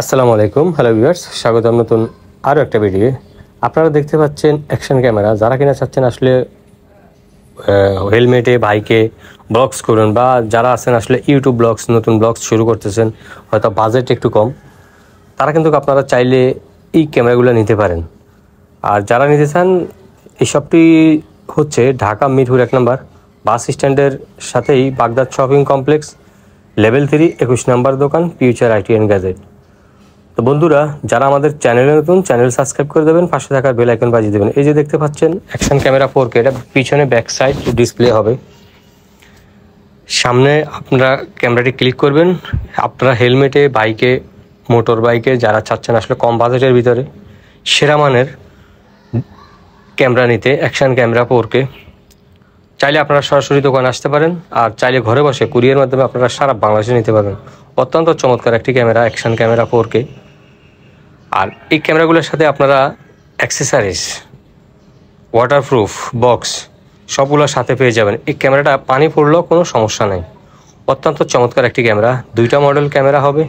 আসসালামু আলাইকুম hello viewers স্বাগতম নতুন আরও একটা ভিডিও আপনারা দেখতে পাচ্ছেন অ্যাকশন ক্যামেরা যারা কিনা চাচ্ছেন আসলে হেলমেটে বাইকে ব্লগস করুন বা যারা আছেন আসলে ইউটিউব ব্লগস নতুন ব্লগস শুরু করতেছেন হয়তো বাজেট একটু কম তারা কিন্তু আপনারা চাইলে এই ক্যামেরাগুলো নিতে পারেন আর যারা নিতে চান এই হচ্ছে ঢাকা মিরপুর এক নম্বর বাস স্ট্যান্ডের সাথেই Baghdad shopping complex level three একুশ নম্বর দোকান ফিউচার আইটি অ্যান্ড গ্যাজেট তো বন্ধুরা যারা আমাদের চ্যানেলে নতুন চ্যানেল সাবস্ক্রাইব করে দেবেন পাশে থাকার বেল আইকন বাজিয়ে দেবেন এই যে দেখতে পাচ্ছেন অ্যাকশন ক্যামেরা ফোর এটা পিছনে ব্যাক সাইড ডিসপ্লে হবে সামনে আপনারা ক্যামেরাটি ক্লিক করবেন আপনারা হেলমেটে বাইকে মোটর বাইকে যারা চাচ্ছেন আসলে কম বাজেটের ভিতরে সেরা মানের ক্যামেরা নিতে অ্যাকশান ক্যামেরা ফোরকে চাইলে আপনারা সরাসরি দোকানে আসতে পারেন আর চাইলে ঘরে বসে কুরিয়ার মাধ্যমে আপনারা সারা বাংলাদেশে নিতে পারবেন অত্যন্ত চমৎকার একটি ক্যামেরা অ্যাকশান ক্যামেরা ফোরকে আর এই ক্যামেরাগুলোর সাথে আপনারা অ্যাক্সেসারিজ ওয়াটারপ্রুফ বক্স সবগুলোর সাথে পেয়ে যাবেন এই ক্যামেরাটা পানি পড়লেও কোনো সমস্যা নেই অত্যন্ত চমৎকার একটি ক্যামেরা দুইটা মডেল ক্যামেরা হবে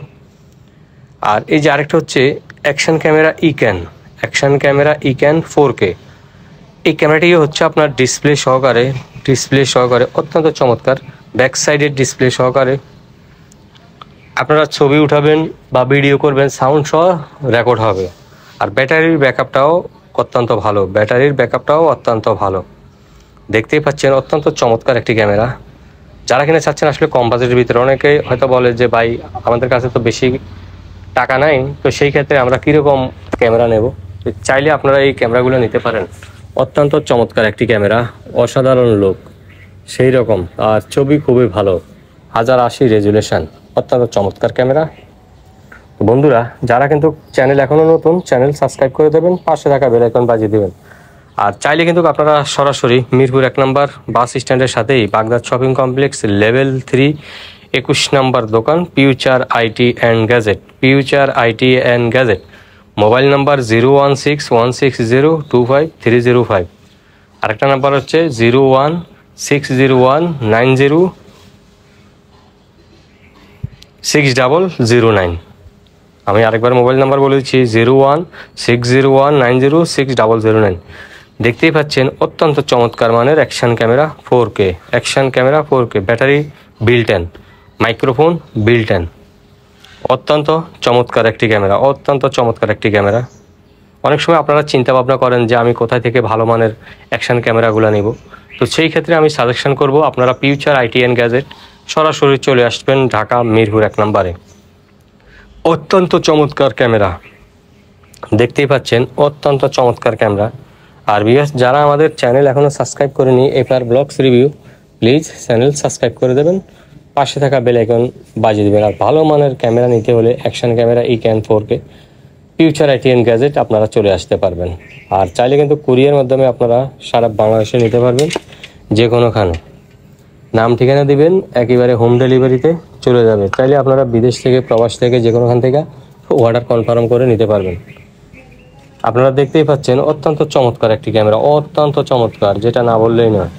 আর এই যে আরেকটা হচ্ছে অ্যাকশান ক্যামেরা ই ক্যান অ্যাকশান ক্যামেরা ই ক্যান ফোর কে এই ক্যামেরাটি হচ্ছে আপনার ডিসপ্লে সহকারে ডিসপ্লে সহকারে অত্যন্ত চমৎকার ব্যাক সাইডের ডিসপ্লে সহকারে আপনারা ছবি উঠাবেন বা ভিডিও করবেন সাউন্ড সহ রেকর্ড হবে আর ব্যাটারির ব্যাকআপটাও অত্যন্ত ভালো ব্যাটারির ব্যাকআপটাও অত্যন্ত ভালো দেখতেই পাচ্ছেন অত্যন্ত চমৎকার একটি ক্যামেরা যারা কিনা চাচ্ছেন আসলে কম বাজেটের ভিতরে অনেকেই হয়তো বলে যে ভাই আমাদের কাছে তো বেশি টাকা নাই তো সেই ক্ষেত্রে আমরা কীরকম ক্যামেরা নেব চাইলে আপনারা এই ক্যামেরাগুলো নিতে পারেন অত্যন্ত চমৎকার একটি ক্যামেরা অসাধারণ লোক সেই রকম আর ছবি খুবই ভালো হাজার আশি রেজুলেশান অত্যন্ত চমৎকার ক্যামেরা বন্ধুরা যারা কিন্তু চ্যানেল এখনও নতুন চ্যানেল সাবস্ক্রাইব করে দেবেন পাশে থাকা বেল আইকন বাজিয়ে দেবেন আর চাইলে কিন্তু আপনারা সরাসরি মিরপুর এক নম্বর বাস স্ট্যান্ডের সাথেই Baghdad shopping complex level three একুশ নম্বর দোকান future IT and gadget future IT and gadget mobile number zero one six one six zero two five three zero five আরেকটা নাম্বার হচ্ছে zero one six zero one nine zero six double zero nine আমি আরেকবার mobile number দিচ্ছি zero one six zero one nine zero six double zero nine দেখতেই পাচ্ছেন অত্যন্ত চমৎকার মানের action camera four K action camera four K battery built in microphone built in অত্যন্ত চমৎকার একটি ক্যামেরা অত্যন্ত চমৎকার একটি ক্যামেরা অনেক সময় আপনারা চিন্তা ভাবনা করেন যে আমি কোথায় থেকে ভালো মানের অ্যাকশান ক্যামেরাগুলো নেব তো সেই ক্ষেত্রে আমি সাজেকশন করব আপনারা ফিউচার আইটিএন গ্যাজেট সরাসরি চলে আসবেন ঢাকা মিরপুর এক নম্বরে অত্যন্ত চমৎকার ক্যামেরা দেখতেই পাচ্ছেন অত্যন্ত চমৎকার ক্যামেরা আর বিএস যারা আমাদের চ্যানেল এখনও সাবস্ক্রাইব করেনি FR blogs review please channel subscribe করে দেবেন পাশে থাকা বেল আইকন বাজিয়ে দেবেন আর ভালো মানের ক্যামেরা নিতে হলে অ্যাকশন ক্যামেরা ই ক্যান ফোরকে ফিউচার আইটিএন গ্যাজেট আপনারা চলে আসতে পারবেন আর চাইলে কিন্তু কুরিয়ার মাধ্যমে আপনারা সারা বাংলাদেশে নিতে পারবেন যে কোনোখানে নাম ঠিকানা দিবেন একেবারে হোম ডেলিভারিতে চলে যাবে তাইলে আপনারা বিদেশ থেকে প্রবাস থেকে যে কোনোখান থেকে অর্ডার কনফার্ম করে নিতে পারবেন আপনারা দেখতেই পাচ্ছেন অত্যন্ত চমৎকার একটি ক্যামেরা অত্যন্ত চমৎকার যেটা না বললেই নয়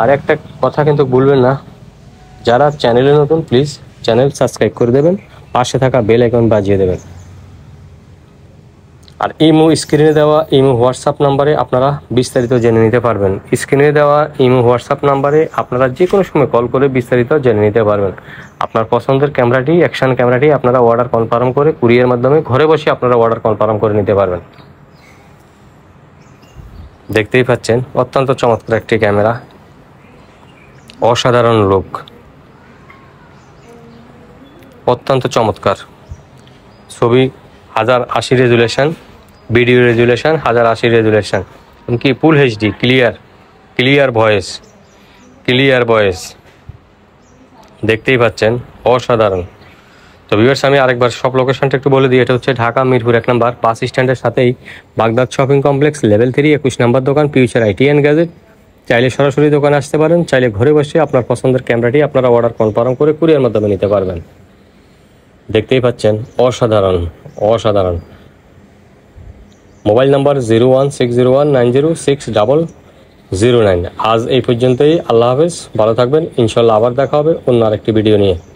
আর একটা কথা কিন্তু ভুলবেন না যারা চ্যানেলে নতুন প্লিজ চ্যানেল সাবস্ক্রাইব করে দেবেন পাশে থাকা বেল আইকন বাজিয়ে দেবেন আর ইমো স্ক্রিনে দেওয়া ইমো হোয়াটসঅ্যাপ নাম্বারে আপনারা বিস্তারিত জেনে নিতে পারবেন স্ক্রিনে দেওয়া ইমো হোয়াটসঅ্যাপ নাম্বারে আপনারা যে কোনো সময় কল করে বিস্তারিত জেনে নিতে পারবেন আপনার পছন্দের ক্যামেরাটি অ্যাকশান ক্যামেরাটি আপনারা অর্ডার কনফার্ম করে কুরিয়ার মাধ্যমে ঘরে বসে আপনারা অর্ডার কনফার্ম করে নিতে পারবেন দেখতেই পাচ্ছেন অত্যন্ত চমৎকার একটি ক্যামেরা অসাধারণ লোক অত্যন্ত চমৎকার ছবি হাজার আশি রেজুলেশন ভিডিও রেজুলেশন হাজার আশি রেজুলেশন এমনকি full HD clear clear voice clear voice দেখতেই পাচ্ছেন অসাধারণ তো ভিউয়ার্স আমি আরেকবার সব লোকেশনটা একটু বলে দিই এটা হচ্ছে ঢাকা মিরপুর এক নাম্বার বাস স্ট্যান্ডের সাথেই Baghdad shopping complex level three একুশ নাম্বার দোকান ফিউচার আইটি অ্যান্ড গ্যাজেট চাইলে সরাসরি দোকানে আসতে পারেন চাইলে ঘরে বসে আপনার পছন্দের ক্যামেরাটি আপনারা অর্ডার কনফার্ম করে কুরিয়ার মাধ্যমে নিতে পারবেন দেখতেই পাচ্ছেন অসাধারণ অসাধারণ mobile number zero one six zero one nine zero six double zero nine আজ এই পর্যন্তই আল্লাহ হাফেজ ভালো থাকবেন ইনশাল্লাহ আবার দেখা হবে অন্য আরেকটি ভিডিও নিয়ে